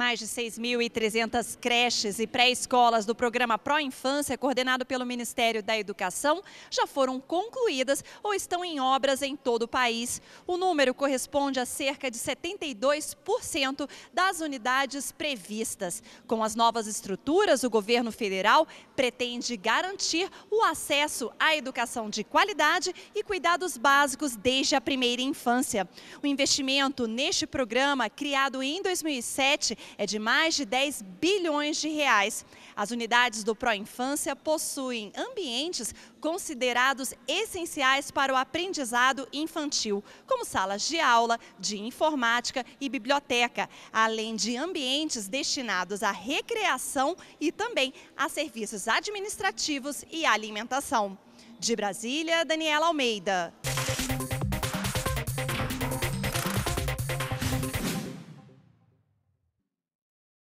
Mais de 6.300 creches e pré-escolas do programa Pro Infância, coordenado pelo Ministério da Educação, já foram concluídas ou estão em obras em todo o país. O número corresponde a cerca de 72% das unidades previstas. Com as novas estruturas, o governo federal pretende garantir o acesso à educação de qualidade e cuidados básicos desde a primeira infância. O investimento neste programa, criado em 2007, é de mais de 10 bilhões de reais. As unidades do Pro Infância possuem ambientes considerados essenciais para o aprendizado infantil, como salas de aula, de informática e biblioteca, além de ambientes destinados à recreação e também a serviços administrativos e alimentação. De Brasília, Daniela Almeida.